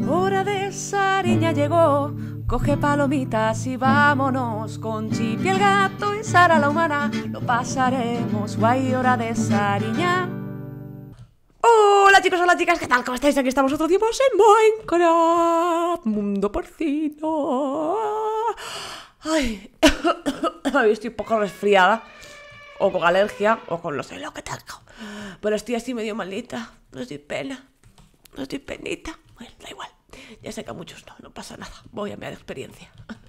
Hora de Sariña llegó, coge palomitas y vámonos con Chipi el gato y Sara la humana, lo pasaremos guay, hora de Sariña. Hola chicos, hola chicas, ¿qué tal? ¿Cómo estáis? Aquí estamos otro tiempo en Minecraft, mundo porcino. Ay, estoy un poco resfriada, o con alergia, o con no sé lo que tal Pero estoy así medio malita, no estoy pena, no estoy penita. Bueno, da igual. Ya sé que a muchos no, no pasa nada. Voy a mi experiencia.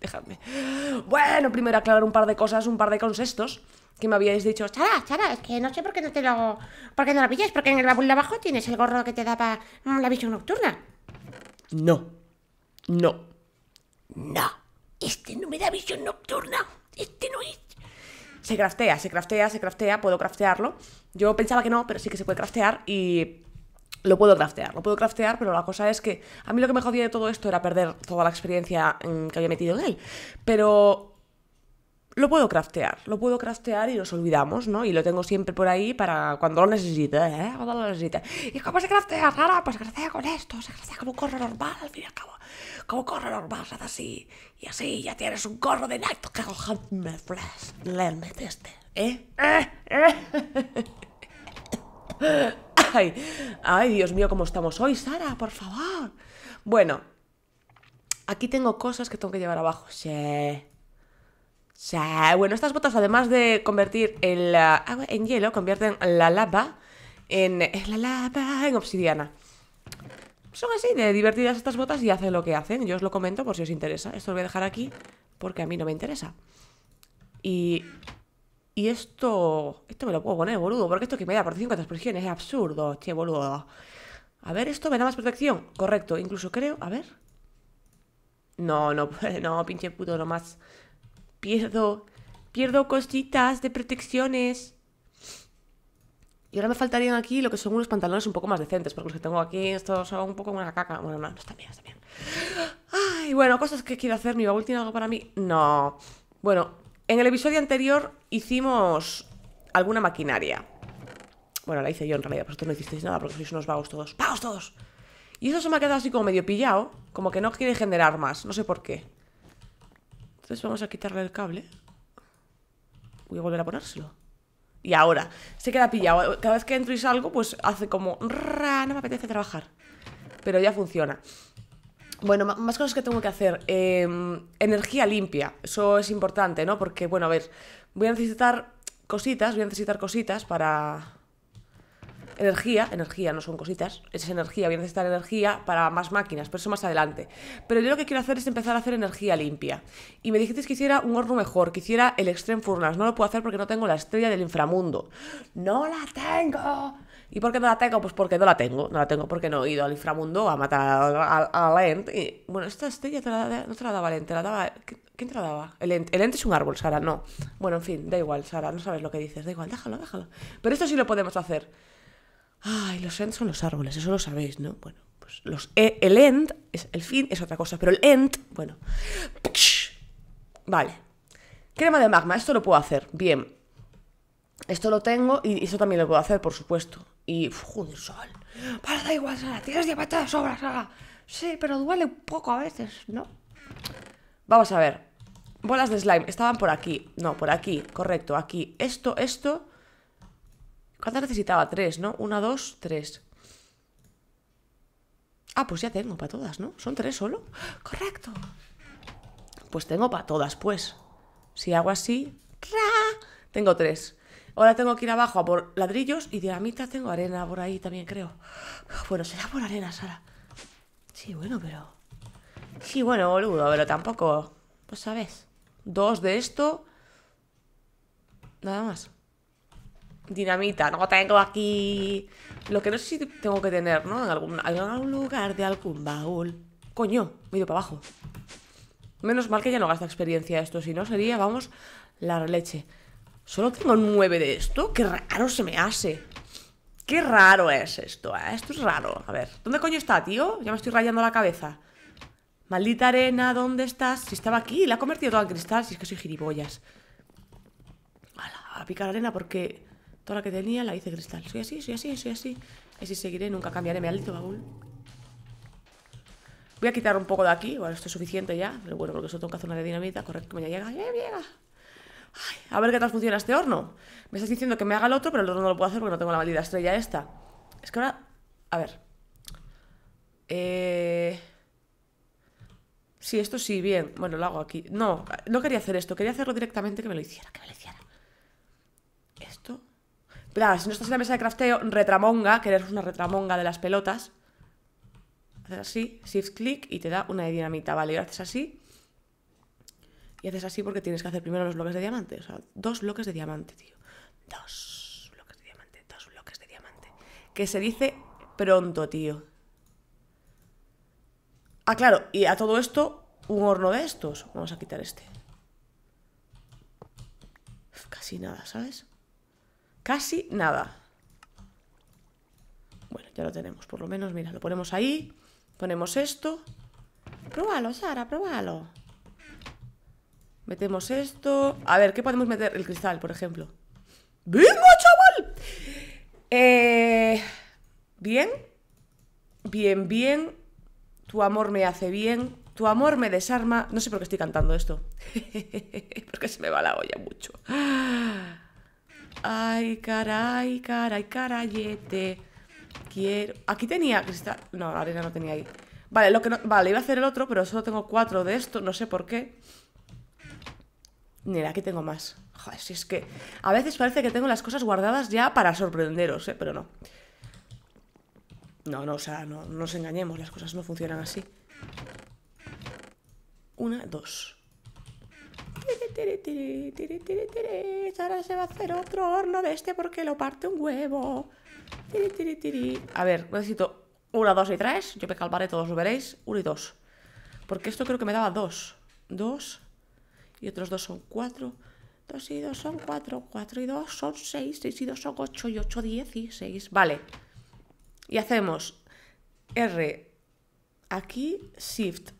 Déjame Bueno, primero aclarar un par de cosas, un par de conceptos que me habíais dicho, Chara, Chara, es que no sé por qué no te lo, por qué no lo pillas, porque en el baúl de abajo tienes el gorro que te para mm, la visión nocturna. No, no, no, este no me da visión nocturna, este no es. Se craftea, se craftea, se craftea, puedo craftearlo. Yo pensaba que no, pero sí que se puede craftear y lo puedo craftear, lo puedo craftear, pero la cosa es que a mí lo que me jodía de todo esto era perder toda la experiencia mm, que había metido en él. Pero lo puedo craftear, lo puedo craftear y nos olvidamos, ¿no? Y lo tengo siempre por ahí para cuando lo necesite, ¿eh? Cuando lo necesite. ¿Y cómo se craftea, Sara? Pues se craftea con esto, se craftea como un normal, al fin y al cabo. Como un normal, así. Y así ya tienes un corro de Night Flash. Le metiste, ¿eh? ¿Eh? ¿Eh? Ay, ay, Dios mío, cómo estamos hoy, Sara, por favor. Bueno, aquí tengo cosas que tengo que llevar abajo. Sí. Bueno, estas botas, además de convertir el eh, agua en hielo, convierten la lava en, la lava en obsidiana. Son así de divertidas estas botas y hacen lo que hacen. Yo os lo comento por si os interesa. Esto lo voy a dejar aquí porque a mí no me interesa. Y y esto, esto me lo puedo poner, boludo, porque esto que me da protección contra explosiones, es absurdo, che boludo. A ver, esto me da más protección. Correcto, incluso creo, a ver. No, no, no, pinche puto, nomás. Pierdo, pierdo cositas de protecciones. Y ahora me faltarían aquí lo que son unos pantalones un poco más decentes, porque los que tengo aquí, estos son un poco una caca. Bueno, no, no está bien, está bien. Ay, bueno, cosas que quiero hacer. Mi baúl tiene algo para mí. No. Bueno, en el episodio anterior hicimos alguna maquinaria. Bueno, la hice yo en realidad, vosotros no hicisteis nada porque sois unos vagos todos. ¡Vagos todos! Y eso se me ha quedado así como medio pillado, como que no quiere generar más, no sé por qué. Entonces vamos a quitarle el cable. Voy a volver a ponérselo. Y ahora, se queda pillado. Cada vez que entro y salgo, pues hace como... No me apetece trabajar. Pero ya funciona. Bueno, más cosas que tengo que hacer. Em, energía limpia, eso es importante, ¿no? Porque, bueno, a ver, voy a necesitar cositas, voy a necesitar cositas para... Energía, energía, no son cositas, es energía, voy a necesitar energía para más máquinas, pero eso más adelante. Pero yo lo que quiero hacer es empezar a hacer energía limpia. Y me dijisteis que hiciera un horno mejor, que hiciera el Extreme furnas. no lo puedo hacer porque no tengo la estrella del inframundo. ¡No la tengo! ¿Y por qué no la tengo? Pues porque no la tengo. No la tengo porque no he ido al inframundo a matar al Ent. bueno, esta estrella no te la daba el Ent, ¿Quién te la daba? El Ent. El Ent es un árbol, Sara, no. Bueno, en fin, da igual, Sara, no sabes lo que dices. Da igual, déjalo, déjalo. Pero esto sí lo podemos hacer. Ay, los Ent son los árboles, eso lo sabéis, ¿no? Bueno, pues los, eh, el End, es, el fin es otra cosa, pero el Ent, bueno. Vale. Crema de magma, esto lo puedo hacer, bien. Esto lo tengo y eso también lo puedo hacer, por supuesto. Y, joder, Sol, para, da igual, Sara, tienes diabetes de sobra, Sara. Sí, pero duele un poco a veces, ¿no? Vamos a ver. Bolas de slime, estaban por aquí. No, por aquí, correcto, aquí. Esto, esto. ¿Cuántas necesitaba? Tres, ¿no? Una, dos, tres. Ah, pues ya tengo para todas, ¿no? ¿Son tres solo? ¡Correcto! Pues tengo para todas, pues. Si hago así... ¡tra! Tengo tres. Ahora tengo que ir abajo a por ladrillos y dinamita tengo arena por ahí también, creo. Bueno, será por arena, Sara. Sí, bueno, pero... Sí, bueno, boludo, pero tampoco... Pues sabes. Dos de esto... Nada más. Dinamita, no tengo aquí... Lo que no sé si tengo que tener, ¿no? En algún, lugar de algún baúl. Coño, medio para abajo. Menos mal que ya no gasta experiencia esto, si no sería, vamos, la leche. Solo tengo nueve de esto. Qué raro se me hace. Qué raro es esto, ¿eh? Esto es raro. A ver, ¿dónde coño está, tío? Ya me estoy rayando la cabeza. Maldita arena, ¿dónde estás? Si estaba aquí, la ha convertido todo en cristal. Si es que soy gilipollas. Ala, a picar arena porque toda la que tenía la hice cristal. Soy así, soy así, soy así. Así seguiré, nunca cambiaré mi alito baúl. Voy a quitar un poco de aquí. Bueno, esto es suficiente ya. Pero bueno, porque eso tengo que hacer una de dinamita. Correcto, me llega. Ya ¡Eh, llega a ver qué tal funciona este horno. Me estás diciendo que me haga el otro, pero el otro no lo puedo hacer porque no tengo la maldita estrella esta. Es que ahora, a ver. Eh... Sí, esto sí, bien. Bueno, lo hago aquí. No, no quería hacer esto. Quería hacerlo directamente que me lo hiciera, que me lo hiciera. Esto. Claro, ah, si no estás en la mesa de crafteo, retramonga, que eres una retramonga de las pelotas. Haces así, shift click y te da una de dinamita. Vale, y haces así y haces así porque tienes que hacer primero los bloques de diamante. O sea, dos bloques de diamante, tío. Dos bloques de diamante, dos bloques de diamante. Que se dice pronto, tío. Ah, claro, y a todo esto, un horno de estos. Vamos a quitar este. Casi nada, ¿sabes? Casi nada. Bueno, ya lo tenemos, por lo menos, mira, lo ponemos ahí. Ponemos esto. Pruébalo, Sara, pruébalo Metemos esto. A ver, ¿qué podemos meter? El cristal, por ejemplo. ¡Venga, chaval! Eh, bien. Bien, bien. Tu amor me hace bien. Tu amor me desarma. No sé por qué estoy cantando esto. Porque se me va la olla mucho. Ay, caray, caray, carayete. Quiero. Aquí tenía cristal. No, arena no tenía ahí. Vale, lo que no... vale, iba a hacer el otro, pero solo tengo cuatro de esto, no sé por qué. Mira, aquí tengo más. Joder, si es que a veces parece que tengo las cosas guardadas ya para sorprenderos, ¿eh? Pero no. No, no, o sea, no, nos engañemos, las cosas no funcionan así. Una, dos. Ahora se va a hacer otro horno de este porque lo parte un huevo. A ver, necesito una, dos y tres. Yo me calmaré, todos lo veréis. Uno y dos. Porque esto creo que me daba dos. Dos y otros dos son cuatro. Dos y dos son cuatro, cuatro y dos son seis, seis y dos son ocho y ocho diez y seis, Vale. Y hacemos R aquí, Shift.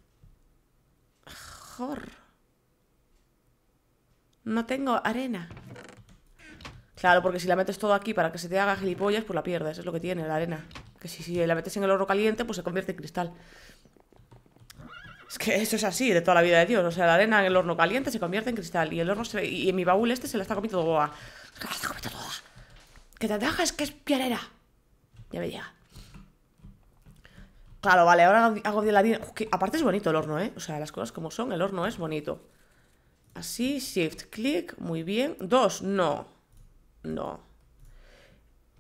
Jor. No tengo arena. Claro, porque si la metes todo aquí para que se te haga gilipollas, pues la pierdes, es lo que tiene la arena. Que si, si la metes en el oro caliente, pues se convierte en cristal. Es que eso es así de toda la vida de Dios. O sea, la arena en el horno caliente se convierte en cristal. Y el horno se... Y en mi baúl este se la está comiendo toda. Se la está comiendo toda. Que te que es pianera. Ya me llega. Claro, vale, ahora hago de la que aparte es bonito el horno, ¿eh? O sea, las cosas como son, el horno es bonito. Así, shift, click muy bien. Dos, no. No.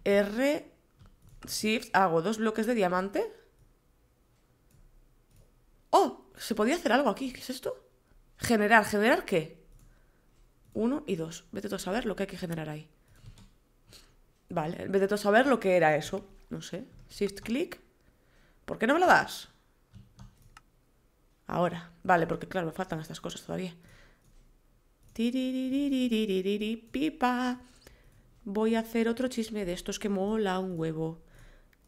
R, shift, hago dos bloques de diamante. ¡Oh! ¿Se podía hacer algo aquí? ¿Qué es esto? Generar, ¿generar qué? Uno y dos. Vete tú a saber lo que hay que generar ahí. Vale, vete tú a saber lo que era eso. No sé. Shift click. ¿Por qué no me lo das? Ahora. Vale, porque claro, me faltan estas cosas todavía. Pipa. Voy a hacer otro chisme de estos que mola un huevo.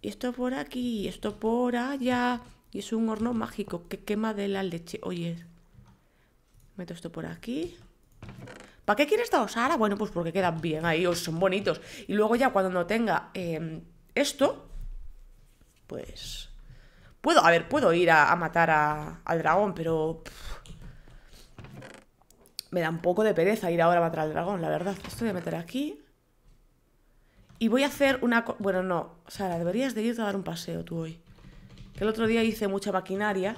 Y esto por aquí, esto por allá. Y es un horno mágico que quema de la leche. Oye, meto esto por aquí. ¿Para qué quiere esta Sara Bueno, pues porque quedan bien ahí, oh, son bonitos. Y luego ya cuando no tenga em, esto, pues... Puedo, a ver, puedo ir a, matar al dragón, pero... me da un poco de pereza ir ahora a matar al dragón, la verdad. Esto voy a meter aquí. Y voy a hacer una... Bueno, no, Sara, deberías de irte a dar un paseo tú hoy que el otro día hice mucha maquinaria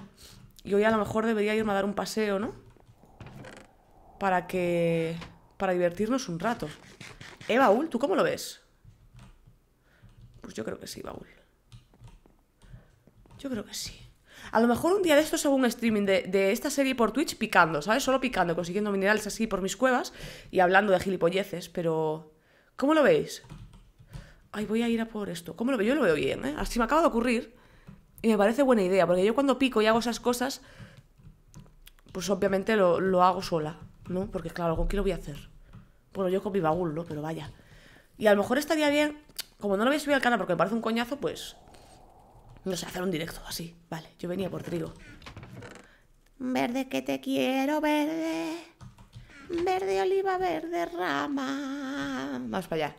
y hoy a lo mejor debería irme a dar un paseo, ¿no? Para que... para divertirnos un rato. ¿Eh, Baúl? ¿Tú cómo lo ves? Pues yo creo que sí, Baúl. Yo creo que sí. A lo mejor un día de estos hago un streaming de, de, esta serie por Twitch picando, ¿sabes? Solo picando, consiguiendo minerales así por mis cuevas y hablando de gilipolleces, pero... ¿Cómo lo veis? Ay, voy a ir a por esto. ¿Cómo lo veo? Yo lo veo bien, ¿eh? Así me acaba de ocurrir y me parece buena idea, porque yo cuando pico y hago esas cosas, pues obviamente lo, hago sola, ¿no? Porque claro, ¿con quién lo voy a hacer? Bueno, yo con mi baúl, ¿no? Pero vaya. Y a lo mejor estaría bien, como no lo voy a subir al canal porque me parece un coñazo, pues... No sé, hacer un directo así. Vale, yo venía por trigo. Verde que te quiero, verde. Verde oliva, verde rama. Vamos para allá.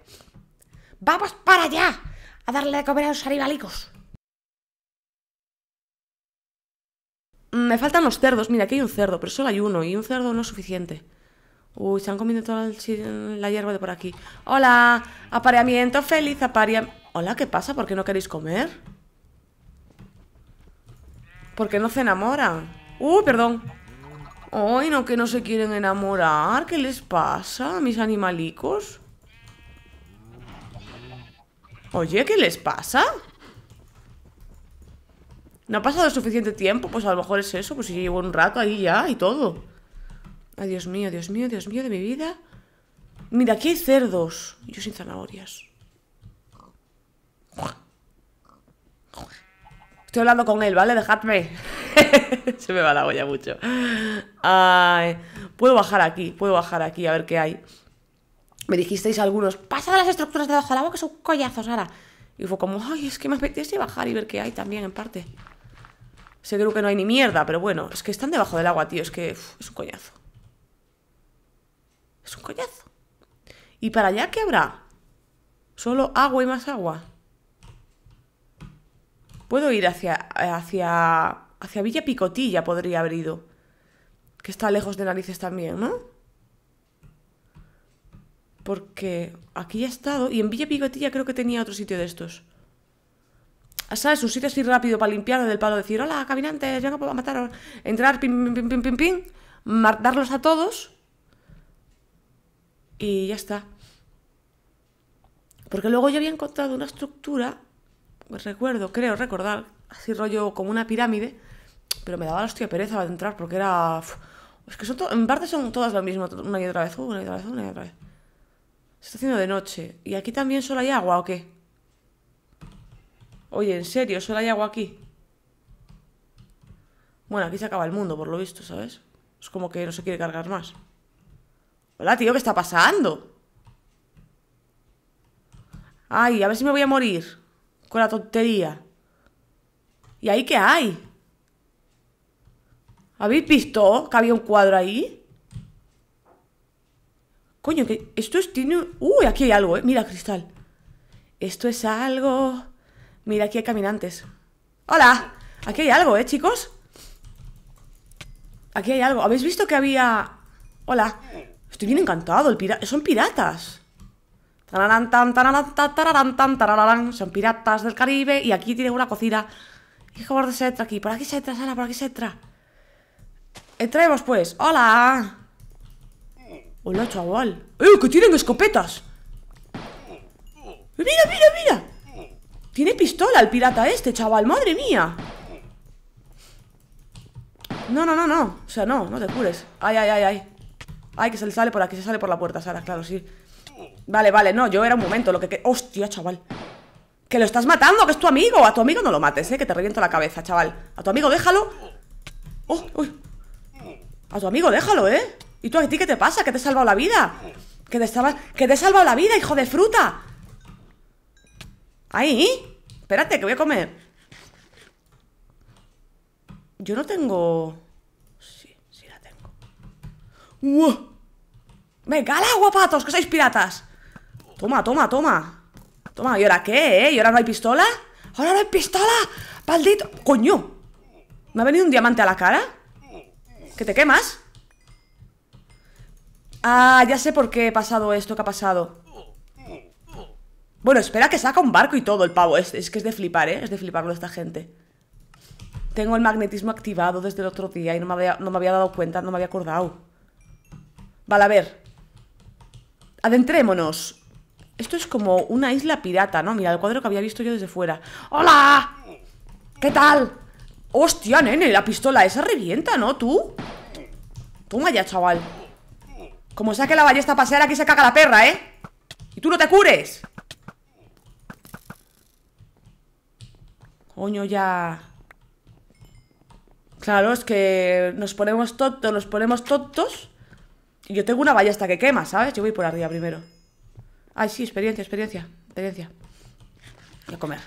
¡Vamos para allá! A darle de comer a los aribalicos Me faltan los cerdos. Mira, aquí hay un cerdo, pero solo hay uno. Y un cerdo no es suficiente. Uy, se han comido toda la hierba de por aquí. ¡Hola! Apareamiento feliz, apareamiento... Hola, ¿qué pasa? ¿Por qué no queréis comer? ¿Por qué no se enamoran? Uy, perdón! ¡Ay, no, que no se quieren enamorar! ¿Qué les pasa a mis animalicos? Oye, ¿qué les pasa? ¿No ha pasado suficiente tiempo? Pues a lo mejor es eso, pues si llevo un rato ahí ya y todo. Ay, Dios mío, Dios mío, Dios mío de mi vida. Mira, aquí hay cerdos. Yo sin zanahorias. Estoy hablando con él, ¿vale? Dejadme. Se me va la olla mucho. Ay, puedo bajar aquí, puedo bajar aquí a ver qué hay. Me dijisteis algunos, pasa las estructuras de abajo del agua que son collazos, ahora. Y fue como, ay, es que me apetece bajar y ver qué hay también, en parte. Seguro que no hay ni mierda, pero bueno, es que están debajo del agua, tío, es que es un coñazo. Es un coñazo. ¿Y para allá qué habrá? Solo agua y más agua. Puedo ir hacia, hacia, hacia Villa Picotilla, podría haber ido. Que está lejos de narices también, ¿no? Porque aquí he estado y en Villa Picotilla creo que tenía otro sitio de estos. Ah, ¿sabes? Un sitio así rápido para limpiar del palo, decir, hola, caminantes, no puedo matar, entrar, pim, pim, pim, pim, pim, darlos a todos y ya está. Porque luego yo había encontrado una estructura, pues, recuerdo, creo recordar, así rollo como una pirámide, pero me daba la hostia pereza de entrar porque era... Es que son en parte son todas lo mismo, una y otra vez, una y otra vez, una y otra vez. Se está haciendo de noche. ¿Y aquí también solo hay agua o qué? Oye, ¿en serio? ¿Solo hay agua aquí? Bueno, aquí se acaba el mundo, por lo visto, ¿sabes? Es como que no se quiere cargar más Hola, tío, ¿qué está pasando? Ay, a ver si me voy a morir Con la tontería ¿Y ahí qué hay? ¿Habéis visto que había un cuadro ahí? Coño, que esto es... Tiene... Uy, aquí hay algo, ¿eh? Mira, cristal Esto es algo Mira, aquí hay caminantes. ¡Hola! Aquí hay algo, ¿eh, chicos? Aquí hay algo. ¿Habéis visto que había...? Hola. Estoy bien encantado. Son piratas. Son piratas del Caribe. Y aquí tiene una cocina. Qué de se entra aquí. Por aquí se entra, Sara. Por aquí se entra. Entremos, pues. ¡Hola! Hola, chaval. ¡Eh! ¡Que tienen escopetas! ¡Mira, mira, mira! Tiene pistola el pirata este, chaval Madre mía No, no, no, no O sea, no, no te cures Ay, ay, ay, ay Ay, que se le sale por aquí Se sale por la puerta, Sara, claro, sí Vale, vale, no Yo era un momento Lo que... que... Hostia, chaval que lo estás matando, que es tu amigo A tu amigo no lo mates, eh, que te reviento la cabeza, chaval A tu amigo déjalo oh, uy. A tu amigo déjalo, eh ¿Y tú a ti qué te pasa? ¿Que te he salvado la vida? ¿Que te, estaba... ¿Que te he salvado la vida, hijo de fruta? ¡Ahí! Espérate, que voy a comer. Yo no tengo... Sí, sí la tengo. ¡Venga, al agua, que sois piratas! Toma, toma, toma. Toma, ¿y ahora qué, eh? ¿Y ahora no hay pistola? ¡Ahora no hay pistola! ¡Paldito, ¡Coño! ¿Me ha venido un diamante a la cara? ¿Que te quemas? Ah, ya sé por qué he pasado esto que ha pasado bueno, espera que saca un barco y todo el pavo. Es, es que es de flipar, ¿eh? Es de fliparlo esta gente. Tengo el magnetismo activado desde el otro día y no me había, no me había dado cuenta, no me había acordado. Vale, a ver. Adentrémonos. Esto es como una isla pirata, ¿no? Mira, el cuadro que había visto yo desde fuera. ¡Hola! ¿Qué tal? ¡Hostia, nene! La pistola esa revienta, ¿no? ¿Tú? Toma ya, chaval. Como saque la ballesta a pasear, aquí se caga la perra, ¿eh? Y tú no te cures. Oño ya... Claro, es que nos ponemos tontos, nos ponemos tontos. Y yo tengo una ballesta que quema, ¿sabes? Yo voy por arriba primero. Ay, sí, experiencia, experiencia, experiencia. Voy a comer.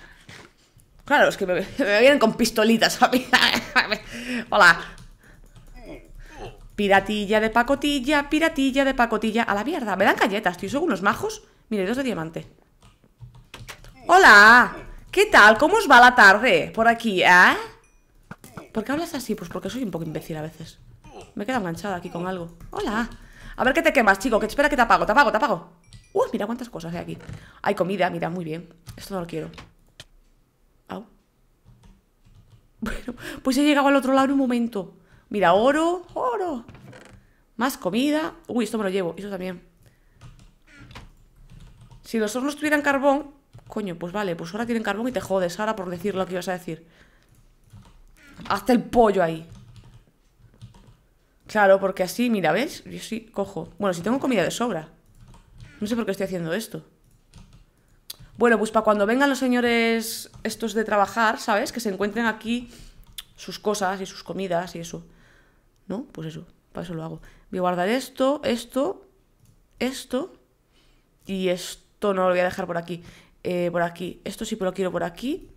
Claro, es que me, vienen con pistolitas a mí. Hola. Piratilla de pacotilla, piratilla de pacotilla. A la mierda, me dan galletas, tío. Son unos majos. Mire, dos de diamante. ¡Hola! ¿Qué tal? ¿Cómo os va la tarde por aquí, eh? ¿Por qué hablas así? Pues porque soy un poco imbécil a veces Me quedado enganchada aquí con algo Hola A ver qué te quemas, chico Que espera que te apago, te apago, te apago Uy, mira cuántas cosas hay aquí Hay comida, mira, muy bien Esto no lo quiero Bueno, pues he llegado al otro lado en un momento Mira, oro, oro Más comida Uy, esto me lo llevo, eso también Si los hornos tuvieran carbón Coño, pues vale, pues ahora tienen carbón y te jodes ahora por decir lo que ibas a decir. Hazte el pollo ahí. Claro, porque así, mira, ¿ves? Yo sí cojo. Bueno, si tengo comida de sobra. No sé por qué estoy haciendo esto. Bueno, pues para cuando vengan los señores estos de trabajar, ¿sabes? Que se encuentren aquí sus cosas y sus comidas y eso. ¿No? Pues eso, para eso lo hago. Voy a guardar esto, esto, esto y esto no lo voy a dejar por aquí. Eh, por aquí. Esto sí pues lo quiero por aquí.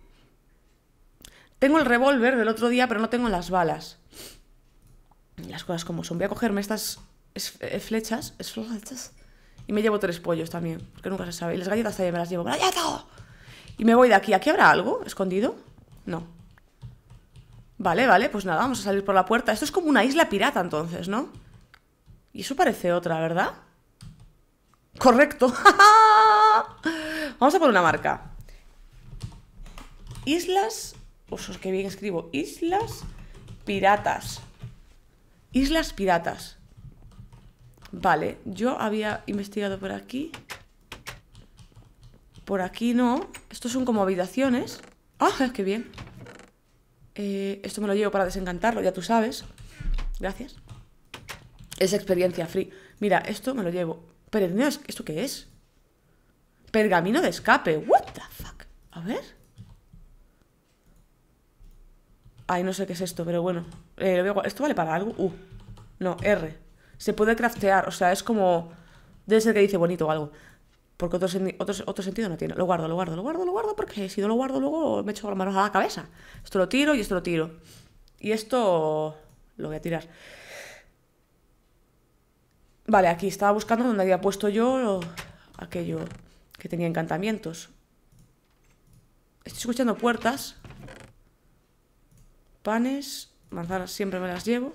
Tengo el revólver del otro día, pero no tengo las balas. Las cosas como son. Voy a cogerme estas eh, flechas. Y me llevo tres pollos también, porque nunca se sabe. Y las galletas también me las llevo. Y me voy de aquí. ¿Aquí habrá algo escondido? No. Vale, vale, pues nada, vamos a salir por la puerta. Esto es como una isla pirata entonces, ¿no? Y eso parece otra, ¿verdad? Correcto. Vamos a poner una marca. Islas... Osos, qué bien escribo. Islas piratas. Islas piratas. Vale, yo había investigado por aquí. Por aquí no. Estos son como habitaciones. ¡Ah, eh, qué bien! Eh, esto me lo llevo para desencantarlo, ya tú sabes. Gracias. Es experiencia free. Mira, esto me lo llevo. Pero, ¿esto qué es? Pergamino de escape. What the fuck? A ver. Ay, no sé qué es esto, pero bueno. Eh, ¿Esto vale para algo? Uh. No, R. Se puede craftear, o sea, es como... Debe ser que dice bonito o algo. Porque otro, sentido no tiene. Lo guardo, lo guardo, lo guardo, lo guardo, porque si no lo guardo luego me echo la mano a la cabeza. Esto lo tiro y esto lo tiro. Y esto lo voy a tirar. Vale, aquí estaba buscando donde había puesto yo aquello que tenía encantamientos. Estoy escuchando puertas. Panes. Manzanas siempre me las llevo.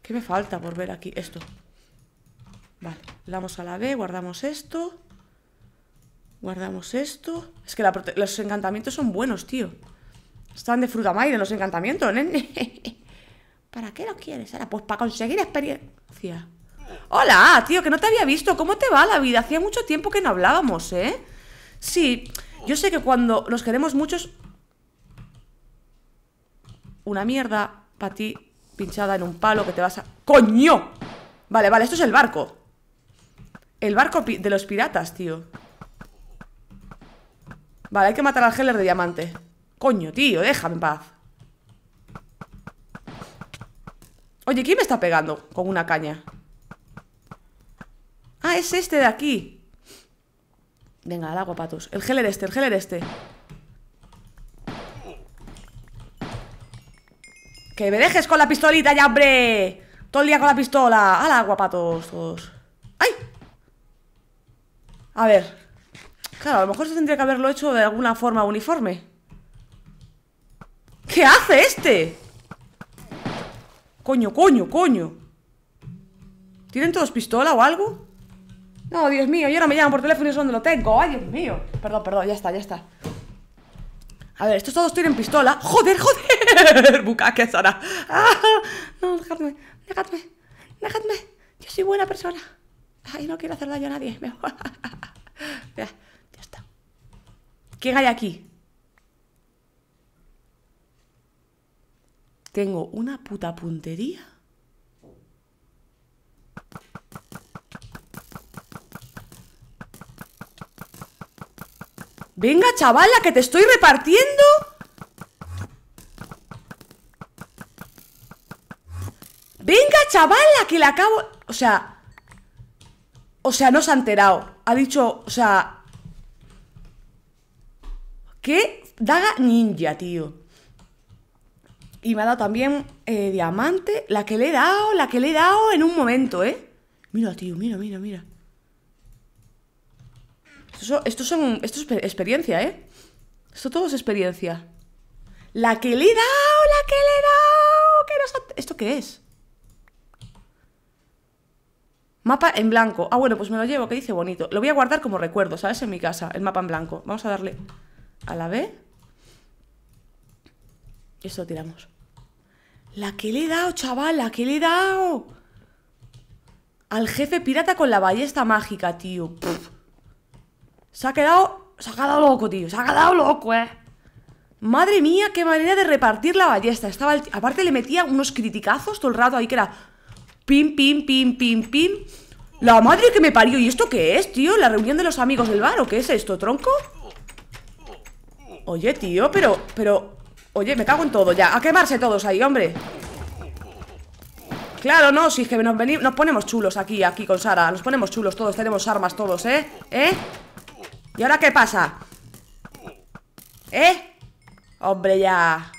¿Qué me falta por ver aquí? Esto. Vale, vamos a la B, guardamos esto. Guardamos esto. Es que los encantamientos son buenos, tío. Están de fruta en los encantamientos, nene. ¿Para qué los quieres? Ahora, pues para conseguir experiencia. Hola, tío, que no te había visto. ¿Cómo te va la vida? Hacía mucho tiempo que no hablábamos, ¿eh? Sí, yo sé que cuando nos queremos muchos... Una mierda para ti pinchada en un palo que te vas a... ¡Coño! Vale, vale, esto es el barco. El barco de los piratas, tío. Vale, hay que matar al Heller de diamante. Coño, tío, déjame en paz. Oye, ¿quién me está pegando con una caña? Ah, es este de aquí. Venga, al agua, patos. El geler este, el geler este. ¡Que me dejes con la pistolita ya, hombre! Todo el día con la pistola. Al agua, patos, todos. ¡Ay! A ver. Claro, a lo mejor se tendría que haberlo hecho de alguna forma uniforme. ¿Qué hace este? Coño, coño, coño. ¿Tienen todos pistola o algo? No, Dios mío, yo no me llamo por teléfono y es donde lo tengo. Ay, Dios mío. Perdón, perdón, ya está, ya está. A ver, estos todos tienen pistola. ¡Joder, joder! buca, qué ¡Ah! No, dejadme, dejadme, dejadme. Yo soy buena persona. Ay, no quiero hacer daño a nadie. ya, ya está. ¿Quién hay aquí? Tengo una puta puntería. Venga, chavala, que te estoy repartiendo Venga, chavala, que la acabo O sea O sea, no se ha enterado Ha dicho, o sea ¿Qué? Daga ninja, tío Y me ha dado también eh, diamante La que le he dado, la que le he dado en un momento, ¿eh? Mira, tío, mira, mira, mira esto, son, es experiencia, ¿eh? Esto todo es experiencia. La que le he dado, la que le he dado. Que ¿Esto qué es? Mapa en blanco. Ah, bueno, pues me lo llevo, que dice bonito. Lo voy a guardar como recuerdo, ¿sabes? En mi casa, el mapa en blanco. Vamos a darle a la B. Y esto lo tiramos. La que le he dado, chaval, la que le he dado. Al jefe pirata con la ballesta mágica, tío. Se ha quedado... Se ha quedado loco, tío. Se ha quedado loco, eh. Madre mía, qué manera de repartir la ballesta. Estaba Aparte le metía unos criticazos todo el rato ahí que era... Pim, pim, pim, pim, pim. La madre que me parió. ¿Y esto qué es, tío? ¿La reunión de los amigos del bar o qué es esto, tronco? Oye, tío, pero... Pero... Oye, me cago en todo ya. A quemarse todos ahí, hombre. Claro, no, si es que nos, venimos, nos ponemos chulos aquí, aquí con Sara Nos ponemos chulos todos, tenemos armas todos, ¿eh? ¿Eh? ¿Y ahora qué pasa? ¿Eh? Hombre, ya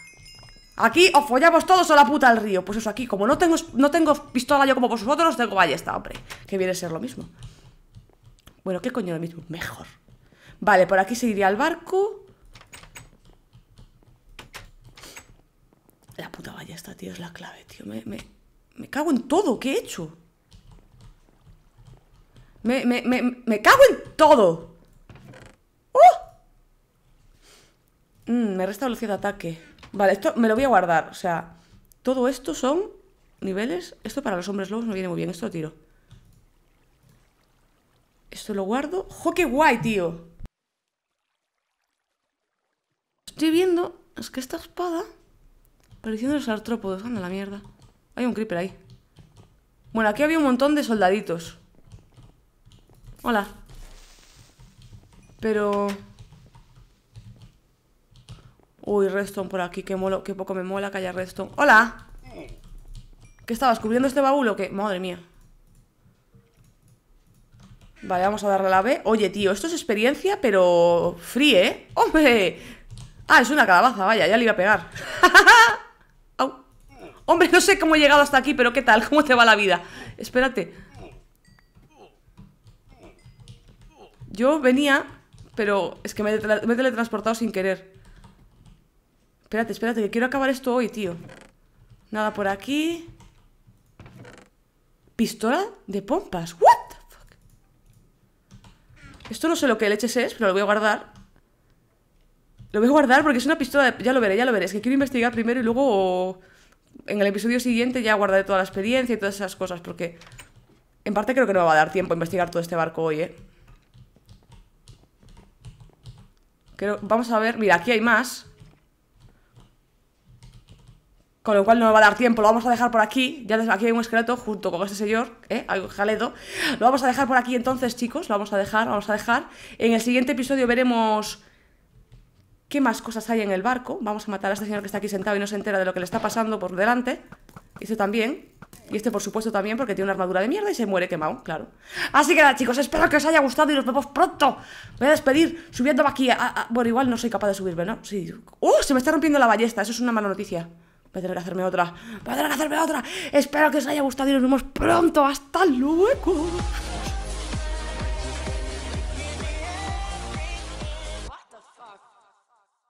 Aquí os follamos todos a la puta al río Pues eso, aquí, como no tengo, no tengo pistola yo como vosotros Tengo ballesta, hombre Que viene a ser lo mismo Bueno, ¿qué coño lo mismo? Mejor Vale, por aquí seguiría al barco La puta ballesta, tío, es la clave, tío Me, me, me cago en todo, ¿qué he hecho? Me, me, me, me cago en todo Mm, me resta velocidad de ataque. Vale, esto me lo voy a guardar. O sea, todo esto son niveles. Esto para los hombres lobos no viene muy bien. Esto lo tiro. Esto lo guardo. ¡Jo, qué guay, tío! Estoy viendo... Es que esta espada... Pareciendo los artrópodos. Anda la mierda. Hay un creeper ahí. Bueno, aquí había un montón de soldaditos. Hola. Pero... Uy, Reston por aquí, qué, molo, poco me mola que haya Reston ¡Hola! ¿Qué estabas, cubriendo este baúl o qué? Madre mía Vale, vamos a darle a la B Oye, tío, esto es experiencia, pero... fríe ¿eh? ¡Hombre! Ah, es una calabaza, vaya, ya le iba a pegar Hombre, no sé cómo he llegado hasta aquí, pero ¿qué tal? ¿Cómo te va la vida? Espérate Yo venía, pero es que me he teletransportado sin querer Espérate, espérate, que quiero acabar esto hoy, tío. Nada por aquí. Pistola de pompas. What the fuck? Esto no sé lo que leches es, pero lo voy a guardar. Lo voy a guardar porque es una pistola de... Ya lo veré, ya lo veré. Es que quiero investigar primero y luego... En el episodio siguiente ya guardaré toda la experiencia y todas esas cosas porque... En parte creo que no me va a dar tiempo a investigar todo este barco hoy, ¿eh? Vamos a ver... Mira, aquí hay más con lo cual no me va a dar tiempo, lo vamos a dejar por aquí, ya aquí hay un esqueleto junto con este señor, ¿eh? Algo... jaledo, lo vamos a dejar por aquí entonces chicos, lo vamos a dejar, vamos a dejar, en el siguiente episodio veremos qué más cosas hay en el barco, vamos a matar a este señor que está aquí sentado y no se entera de lo que le está pasando por delante, este también, y este por supuesto también porque tiene una armadura de mierda y se muere quemado, claro. Así que nada chicos, espero que os haya gustado y nos vemos pronto. voy a despedir subiendo aquí. bueno, igual no soy capaz de subirme, ¿no? Sí. ¡Uh! Se me está rompiendo la ballesta, eso es una mala noticia. Voy a tener que hacerme otra. Voy a tener que hacerme otra. Espero que os haya gustado y nos vemos pronto. ¡Hasta luego!